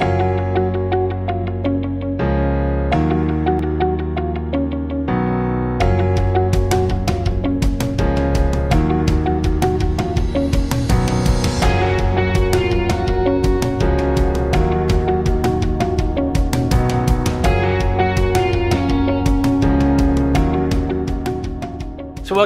you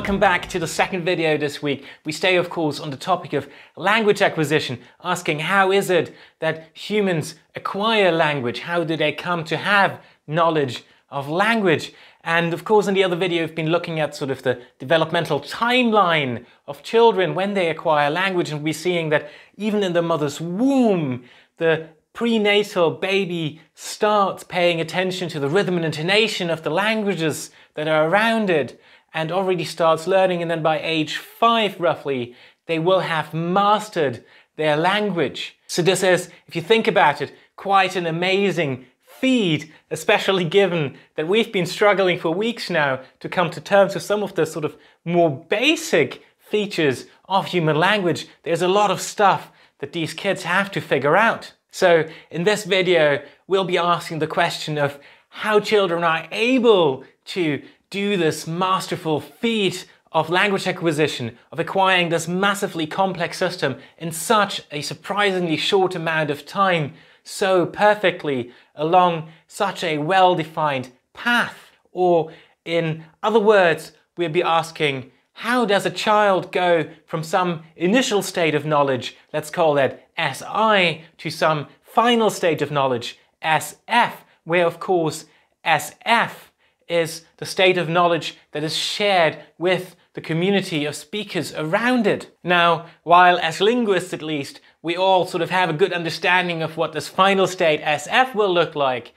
welcome back to the second video this week. We stay, of course, on the topic of language acquisition, asking how is it that humans acquire language? How do they come to have knowledge of language? And of course, in the other video, we've been looking at sort of the developmental timeline of children when they acquire language, and we're seeing that even in the mother's womb, the prenatal baby starts paying attention to the rhythm and intonation of the languages that are around it and already starts learning and then by age five roughly, they will have mastered their language. So this is, if you think about it, quite an amazing feed, especially given that we've been struggling for weeks now to come to terms with some of the sort of more basic features of human language. There's a lot of stuff that these kids have to figure out. So in this video, we'll be asking the question of how children are able to do this masterful feat of language acquisition, of acquiring this massively complex system in such a surprisingly short amount of time, so perfectly along such a well-defined path. Or in other words, we would be asking, how does a child go from some initial state of knowledge, let's call that SI, to some final state of knowledge, SF, where of course SF is the state of knowledge that is shared with the community of speakers around it. Now, while as linguists at least, we all sort of have a good understanding of what this final state SF will look like,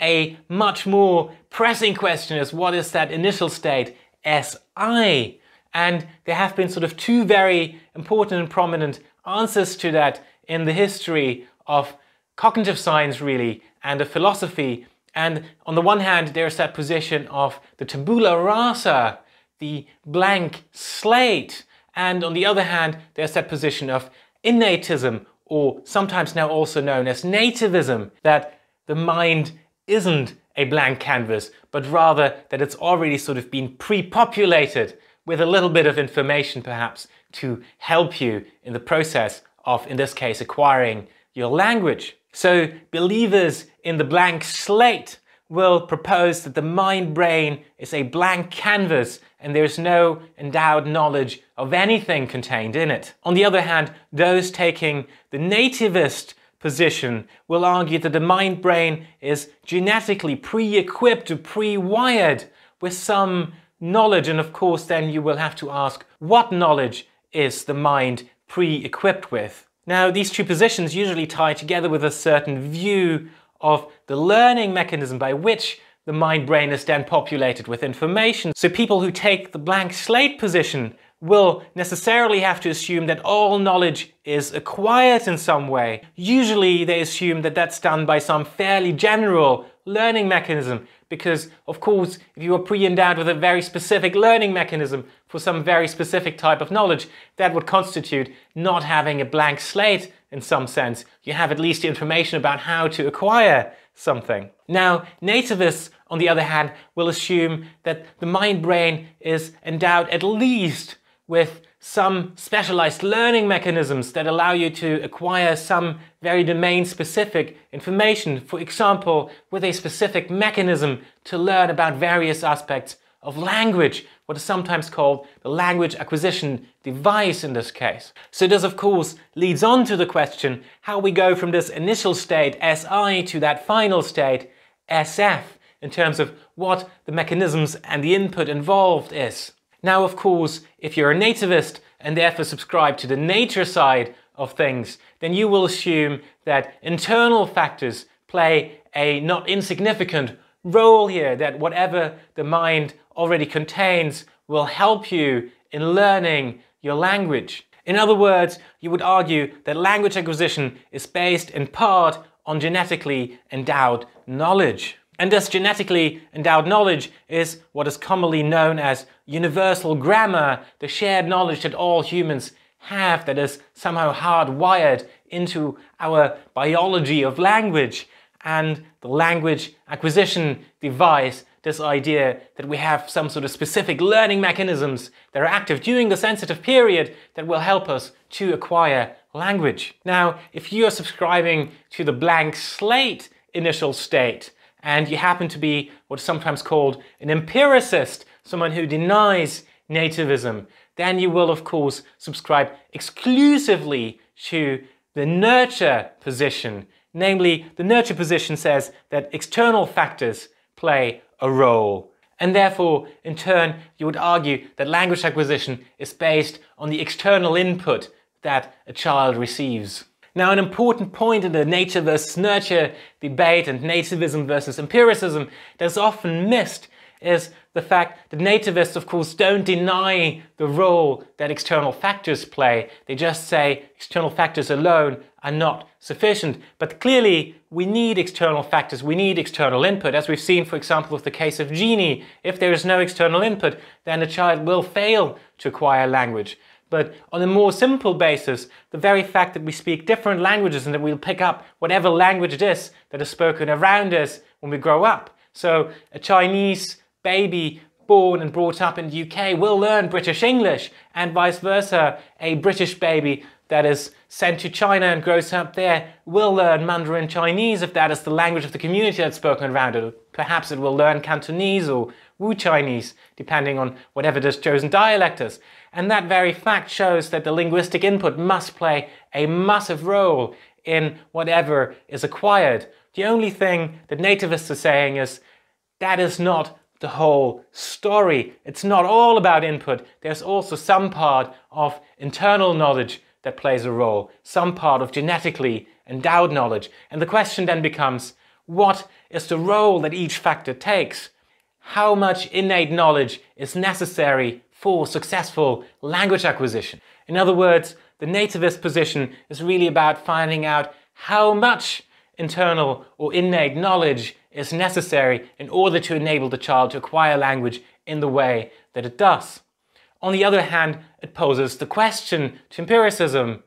a much more pressing question is what is that initial state SI? And there have been sort of two very important and prominent answers to that in the history of cognitive science really and of philosophy and on the one hand, there's that position of the tabula rasa, the blank slate. And on the other hand, there's that position of innatism, or sometimes now also known as nativism, that the mind isn't a blank canvas, but rather that it's already sort of been pre-populated with a little bit of information perhaps to help you in the process of, in this case, acquiring your language. So believers in the blank slate will propose that the mind brain is a blank canvas and there is no endowed knowledge of anything contained in it. On the other hand, those taking the nativist position will argue that the mind brain is genetically pre equipped or pre wired with some knowledge, and of course, then you will have to ask what knowledge is the mind pre equipped with. Now, these two positions usually tie together with a certain view of the learning mechanism by which the mind-brain is then populated with information. So people who take the blank slate position will necessarily have to assume that all knowledge is acquired in some way. Usually they assume that that's done by some fairly general learning mechanism because of course if you were pre-endowed with a very specific learning mechanism for some very specific type of knowledge, that would constitute not having a blank slate in some sense. You have at least information about how to acquire something. Now, nativists, on the other hand, will assume that the mind-brain is endowed at least with some specialized learning mechanisms that allow you to acquire some very domain specific information, for example, with a specific mechanism to learn about various aspects of language, what is sometimes called the language acquisition device in this case. So this of course leads on to the question how we go from this initial state SI to that final state SF in terms of what the mechanisms and the input involved is. Now, of course, if you're a nativist and therefore subscribe to the nature side of things, then you will assume that internal factors play a not insignificant role here, that whatever the mind already contains will help you in learning your language. In other words, you would argue that language acquisition is based in part on genetically endowed knowledge. And this genetically endowed knowledge is what is commonly known as universal grammar, the shared knowledge that all humans have that is somehow hardwired into our biology of language and the language acquisition device this idea that we have some sort of specific learning mechanisms that are active during the sensitive period that will help us to acquire language. Now, if you are subscribing to the blank slate initial state and you happen to be what's sometimes called an empiricist, someone who denies nativism, then you will, of course, subscribe exclusively to the nurture position. Namely, the nurture position says that external factors play a role. And therefore, in turn, you would argue that language acquisition is based on the external input that a child receives. Now, an important point in the nature versus nurture debate and nativism versus empiricism that is often missed is the fact that nativists, of course, don't deny the role that external factors play. They just say external factors alone are not sufficient. But clearly, we need external factors, we need external input. As we've seen, for example, with the case of Genie, if there is no external input, then a child will fail to acquire language. But on a more simple basis, the very fact that we speak different languages and that we'll pick up whatever language it is that is spoken around us when we grow up. So a Chinese baby born and brought up in the UK will learn British English and vice versa. A British baby that is sent to China and grows up there will learn Mandarin Chinese if that is the language of the community that's spoken around it. Perhaps it will learn Cantonese or Wu Chinese, depending on whatever this chosen dialect is. And that very fact shows that the linguistic input must play a massive role in whatever is acquired. The only thing that nativists are saying is that is not the whole story. It's not all about input. There's also some part of internal knowledge that plays a role, some part of genetically endowed knowledge. And the question then becomes, what is the role that each factor takes? How much innate knowledge is necessary for successful language acquisition? In other words, the nativist position is really about finding out how much internal or innate knowledge is necessary in order to enable the child to acquire language in the way that it does. On the other hand, it poses the question to empiricism,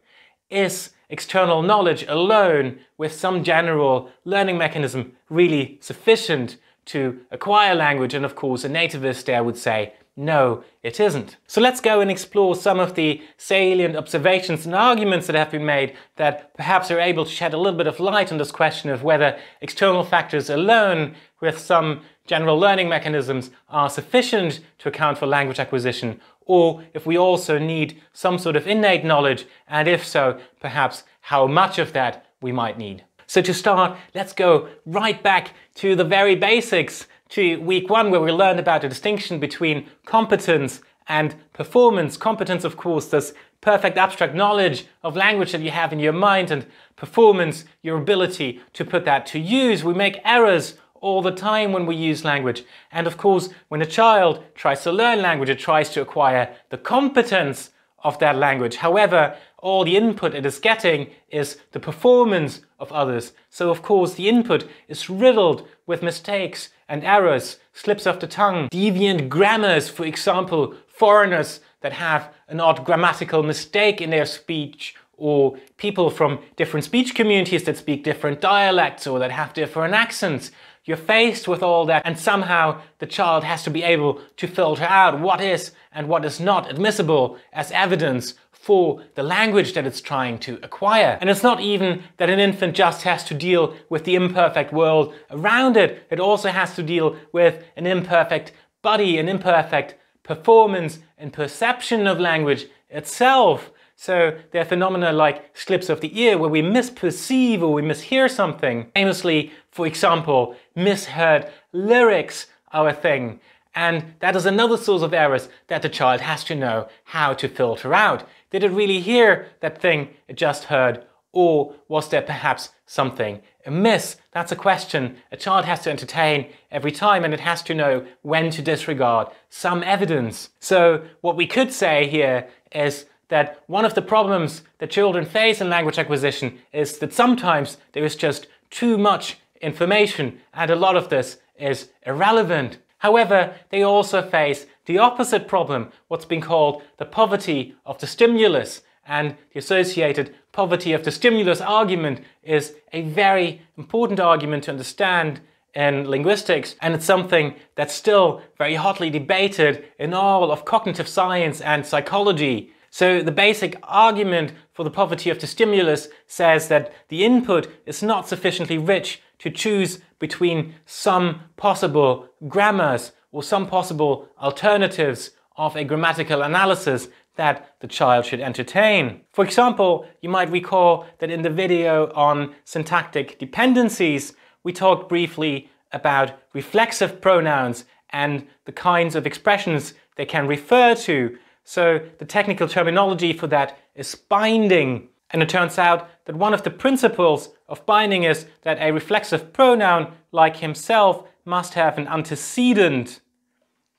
is external knowledge alone with some general learning mechanism really sufficient to acquire language? And of course, a nativist there would say no, it isn't. So let's go and explore some of the salient observations and arguments that have been made that perhaps are able to shed a little bit of light on this question of whether external factors alone with some general learning mechanisms are sufficient to account for language acquisition or if we also need some sort of innate knowledge and if so, perhaps how much of that we might need. So to start, let's go right back to the very basics to week one where we learned about the distinction between competence and performance. Competence, of course, this perfect abstract knowledge of language that you have in your mind and performance, your ability to put that to use. We make errors all the time when we use language. And of course, when a child tries to learn language, it tries to acquire the competence of that language. However, all the input it is getting is the performance of others. So of course, the input is riddled with mistakes and errors, slips of the tongue, deviant grammars, for example, foreigners that have an odd grammatical mistake in their speech, or people from different speech communities that speak different dialects or that have different accents. You're faced with all that, and somehow the child has to be able to filter out what is and what is not admissible as evidence for the language that it's trying to acquire. And it's not even that an infant just has to deal with the imperfect world around it, it also has to deal with an imperfect body, an imperfect performance and perception of language itself. So there are phenomena like slips of the ear where we misperceive or we mishear something. Famously, for example, misheard lyrics are a thing. And that is another source of errors that the child has to know how to filter out. Did it really hear that thing it just heard? Or was there perhaps something amiss? That's a question a child has to entertain every time and it has to know when to disregard some evidence. So, what we could say here is that one of the problems that children face in language acquisition is that sometimes there is just too much information and a lot of this is irrelevant. However, they also face the opposite problem, what's been called the poverty of the stimulus, and the associated poverty of the stimulus argument is a very important argument to understand in linguistics, and it's something that's still very hotly debated in all of cognitive science and psychology. So the basic argument for the poverty of the stimulus says that the input is not sufficiently rich to choose between some possible grammars or some possible alternatives of a grammatical analysis that the child should entertain. For example, you might recall that in the video on syntactic dependencies, we talked briefly about reflexive pronouns and the kinds of expressions they can refer to. So the technical terminology for that is binding. And it turns out that one of the principles of binding is that a reflexive pronoun, like himself, must have an antecedent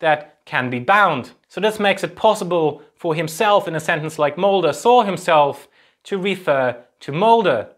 that can be bound. So this makes it possible for himself in a sentence like Mulder saw himself to refer to Mulder.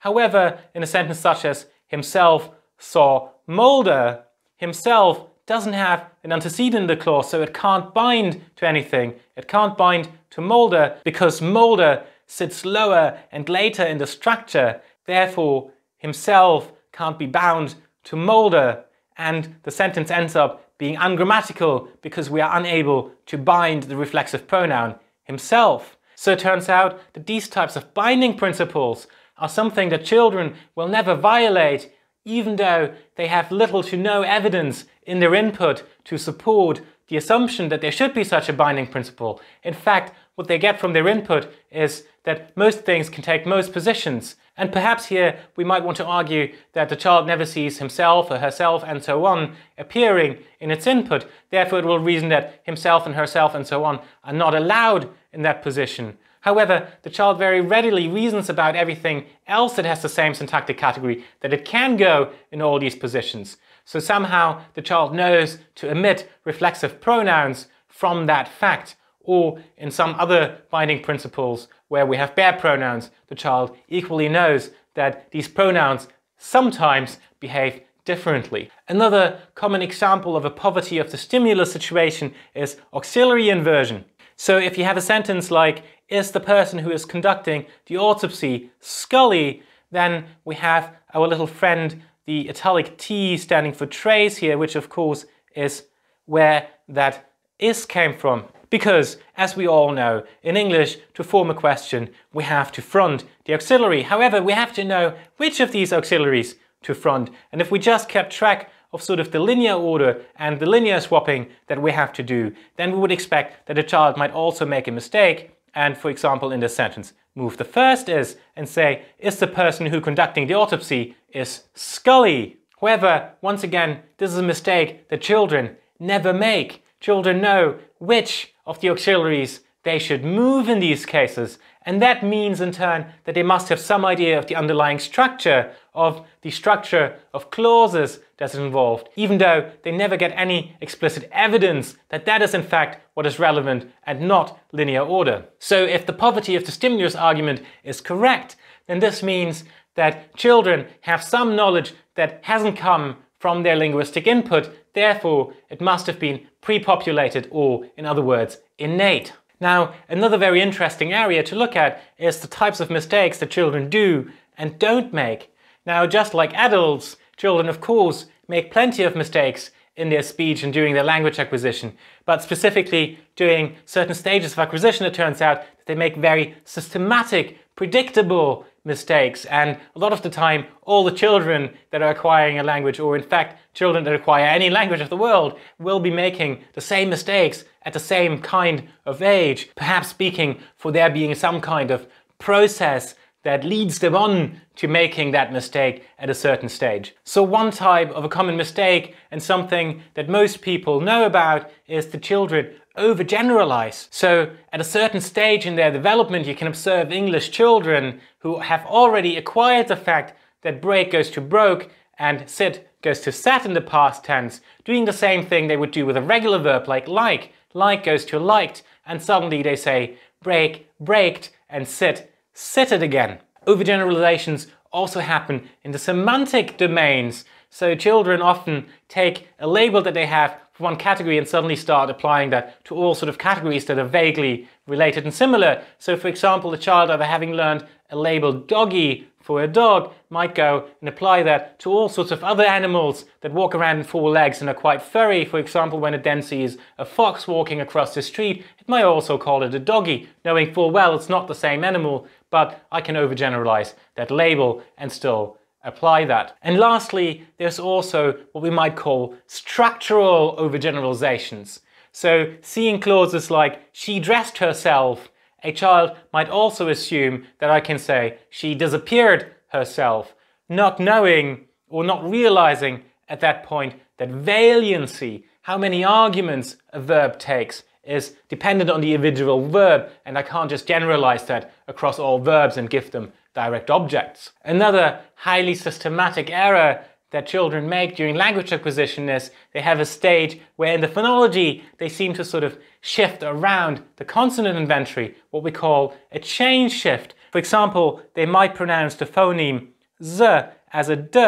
However, in a sentence such as himself saw Mulder, himself doesn't have an antecedent clause, so it can't bind to anything. It can't bind to Mulder because Mulder sits lower and later in the structure. Therefore, himself can't be bound to Mulder, and the sentence ends up being ungrammatical because we are unable to bind the reflexive pronoun himself. So it turns out that these types of binding principles are something that children will never violate even though they have little to no evidence in their input to support the assumption that there should be such a binding principle. In fact, what they get from their input is that most things can take most positions, and perhaps here we might want to argue that the child never sees himself or herself and so on appearing in its input. Therefore, it will reason that himself and herself and so on are not allowed in that position. However, the child very readily reasons about everything else that has the same syntactic category that it can go in all these positions. So somehow the child knows to omit reflexive pronouns from that fact or in some other binding principles where we have bare pronouns, the child equally knows that these pronouns sometimes behave differently. Another common example of a poverty of the stimulus situation is auxiliary inversion. So if you have a sentence like, is the person who is conducting the autopsy Scully, then we have our little friend, the italic T standing for trace here, which of course is where that is came from because, as we all know, in English, to form a question, we have to front the auxiliary. However, we have to know which of these auxiliaries to front. And if we just kept track of sort of the linear order and the linear swapping that we have to do, then we would expect that a child might also make a mistake and, for example, in this sentence, move the first is and say, is the person who conducting the autopsy is Scully. However, once again, this is a mistake that children never make. Children know which of the auxiliaries, they should move in these cases. And that means in turn that they must have some idea of the underlying structure of the structure of clauses that's involved, even though they never get any explicit evidence that that is in fact what is relevant and not linear order. So if the poverty of the stimulus argument is correct, then this means that children have some knowledge that hasn't come from their linguistic input, therefore it must have been pre-populated or, in other words, innate. Now, another very interesting area to look at is the types of mistakes that children do and don't make. Now, just like adults, children, of course, make plenty of mistakes in their speech and during their language acquisition, but specifically during certain stages of acquisition, it turns out that they make very systematic, predictable, mistakes. And a lot of the time, all the children that are acquiring a language, or in fact, children that acquire any language of the world, will be making the same mistakes at the same kind of age, perhaps speaking for there being some kind of process that leads them on to making that mistake at a certain stage. So one type of a common mistake and something that most people know about is the children overgeneralize. So at a certain stage in their development, you can observe English children who have already acquired the fact that break goes to broke and sit goes to sat in the past tense, doing the same thing they would do with a regular verb like like, like goes to liked, and suddenly they say break, braked, and sit set it again. Overgeneralizations also happen in the semantic domains. So children often take a label that they have for one category and suddenly start applying that to all sort of categories that are vaguely related and similar. So for example, a child either having learned a label doggy for a dog might go and apply that to all sorts of other animals that walk around on four legs and are quite furry. For example, when a den sees a fox walking across the street, it might also call it a doggy, knowing full well it's not the same animal, but I can overgeneralize that label and still apply that. And lastly, there's also what we might call structural overgeneralizations. So seeing clauses like she dressed herself, a child might also assume that I can say she disappeared herself, not knowing or not realizing at that point that valiancy, how many arguments a verb takes, is dependent on the individual verb, and I can't just generalize that across all verbs and give them direct objects. Another highly systematic error that children make during language acquisition is they have a stage where in the phonology they seem to sort of shift around the consonant inventory, what we call a change shift. For example, they might pronounce the phoneme z as a d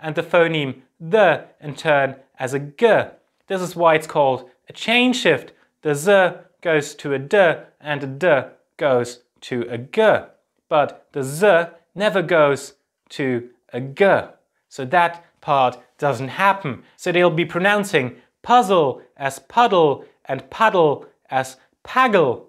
and the phoneme the in turn as a g. This is why it's called a change shift the z goes to a d and a d goes to a g, but the z never goes to a g. So that part doesn't happen. So they'll be pronouncing puzzle as puddle and puddle as paggle.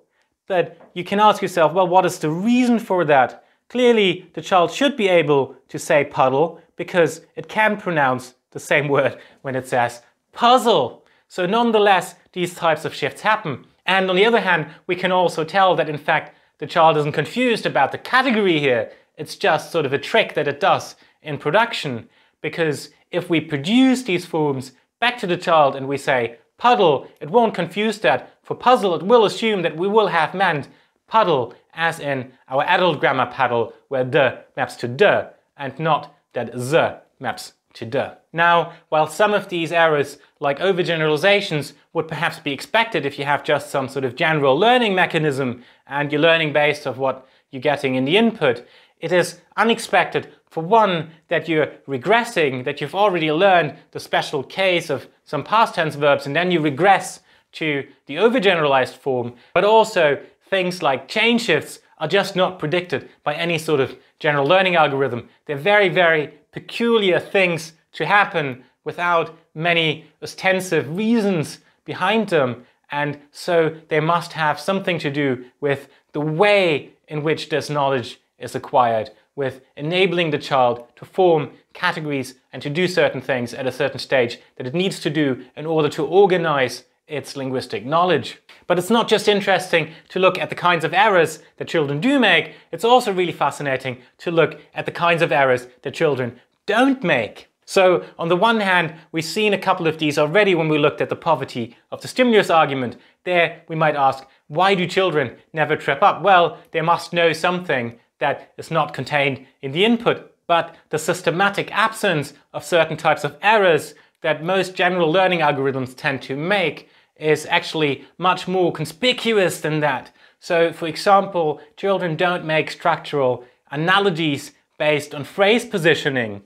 But you can ask yourself, well, what is the reason for that? Clearly, the child should be able to say puddle because it can pronounce the same word when it says puzzle. So nonetheless, these types of shifts happen. And on the other hand, we can also tell that in fact, the child isn't confused about the category here. It's just sort of a trick that it does in production. Because if we produce these forms back to the child and we say puddle, it won't confuse that. For puzzle, it will assume that we will have meant puddle as in our adult grammar paddle where the maps to de and not that z maps to duh. Now, while some of these errors, like overgeneralizations, would perhaps be expected if you have just some sort of general learning mechanism and you're learning based of what you're getting in the input, it is unexpected, for one, that you're regressing, that you've already learned the special case of some past tense verbs, and then you regress to the overgeneralized form, but also things like chain shifts are just not predicted by any sort of general learning algorithm. They're very, very peculiar things to happen without many ostensive reasons behind them. And so they must have something to do with the way in which this knowledge is acquired, with enabling the child to form categories and to do certain things at a certain stage that it needs to do in order to organize its linguistic knowledge. But it's not just interesting to look at the kinds of errors that children do make, it's also really fascinating to look at the kinds of errors that children don't make. So on the one hand, we've seen a couple of these already when we looked at the poverty of the stimulus argument. There we might ask, why do children never trip up? Well, they must know something that is not contained in the input. But the systematic absence of certain types of errors that most general learning algorithms tend to make is actually much more conspicuous than that. So for example, children don't make structural analogies based on phrase positioning.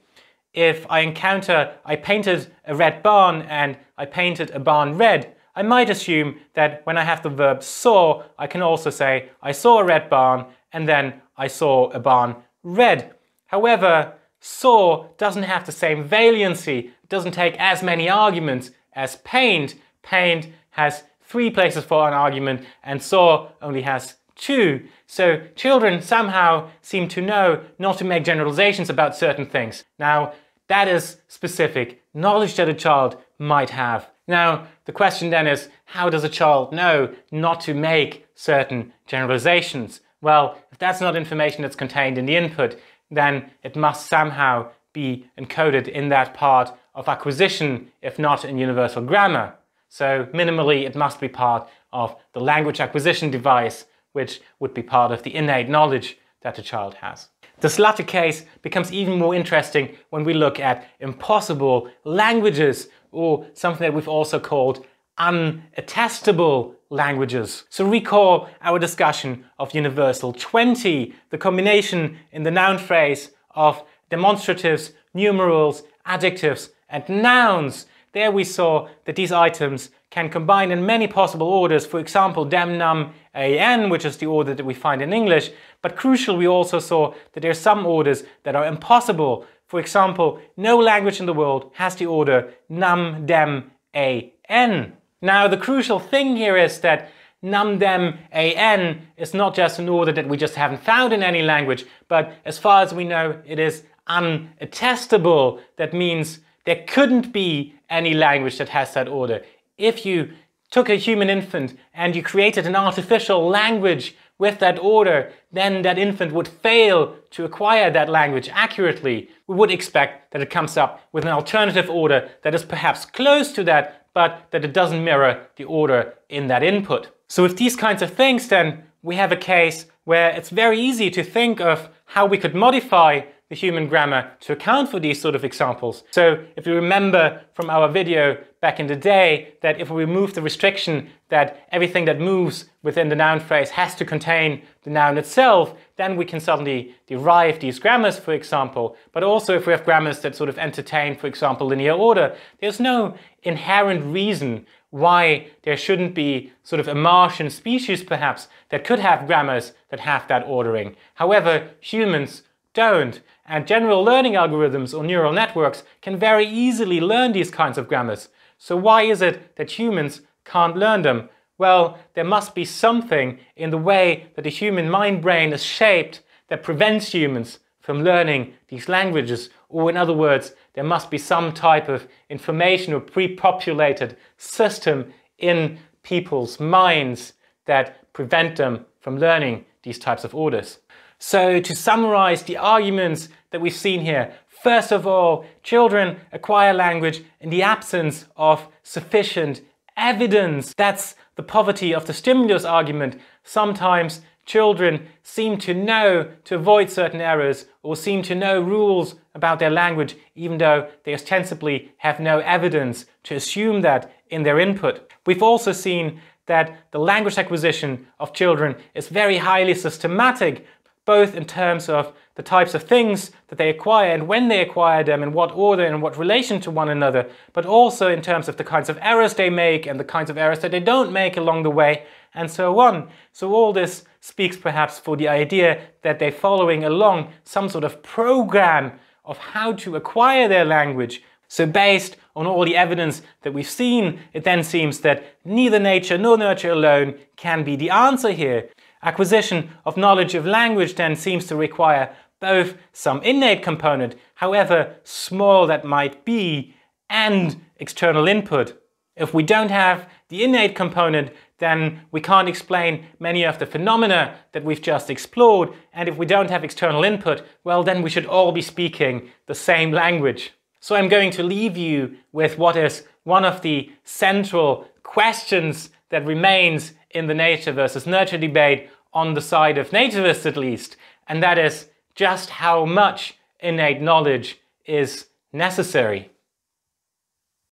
If I encounter, I painted a red barn and I painted a barn red, I might assume that when I have the verb saw, I can also say I saw a red barn and then I saw a barn red. However, saw doesn't have the same valiancy, doesn't take as many arguments as paint. Paint has three places for an argument and saw only has two. So children somehow seem to know not to make generalizations about certain things. Now, that is specific knowledge that a child might have. Now, the question then is, how does a child know not to make certain generalizations? Well, if that's not information that's contained in the input, then it must somehow be encoded in that part of acquisition, if not in universal grammar. So minimally, it must be part of the language acquisition device, which would be part of the innate knowledge that a child has. This latter case becomes even more interesting when we look at impossible languages or something that we've also called unattestable languages. So recall our discussion of universal 20, the combination in the noun phrase of demonstratives, numerals, adjectives and nouns there we saw that these items can combine in many possible orders, for example, num an, which is the order that we find in English, but crucial we also saw that there are some orders that are impossible. For example, no language in the world has the order num dem a n. Now the crucial thing here is that dem an is not just an order that we just haven't found in any language, but as far as we know, it is unattestable. That means there couldn't be any language that has that order. If you took a human infant and you created an artificial language with that order, then that infant would fail to acquire that language accurately. We would expect that it comes up with an alternative order that is perhaps close to that, but that it doesn't mirror the order in that input. So with these kinds of things, then we have a case where it's very easy to think of how we could modify the human grammar to account for these sort of examples. So if you remember from our video back in the day that if we remove the restriction that everything that moves within the noun phrase has to contain the noun itself, then we can suddenly derive these grammars, for example. But also if we have grammars that sort of entertain, for example, linear order, there's no inherent reason why there shouldn't be sort of a Martian species, perhaps, that could have grammars that have that ordering. However, humans don't. And general learning algorithms or neural networks can very easily learn these kinds of grammars. So why is it that humans can't learn them? Well, there must be something in the way that the human mind brain is shaped that prevents humans from learning these languages. Or in other words, there must be some type of information or pre-populated system in people's minds that prevent them from learning these types of orders. So to summarize the arguments that we've seen here. First of all, children acquire language in the absence of sufficient evidence. That's the poverty of the stimulus argument. Sometimes children seem to know to avoid certain errors or seem to know rules about their language, even though they ostensibly have no evidence to assume that in their input. We've also seen that the language acquisition of children is very highly systematic both in terms of the types of things that they acquire and when they acquire them, in what order and what relation to one another, but also in terms of the kinds of errors they make and the kinds of errors that they don't make along the way, and so on. So all this speaks perhaps for the idea that they're following along some sort of program of how to acquire their language. So based on all the evidence that we've seen, it then seems that neither nature nor nurture alone can be the answer here. Acquisition of knowledge of language then seems to require both some innate component, however small that might be, and external input. If we don't have the innate component, then we can't explain many of the phenomena that we've just explored. And if we don't have external input, well, then we should all be speaking the same language. So I'm going to leave you with what is one of the central questions that remains in the nature versus nurture debate on the side of nativists at least, and that is just how much innate knowledge is necessary.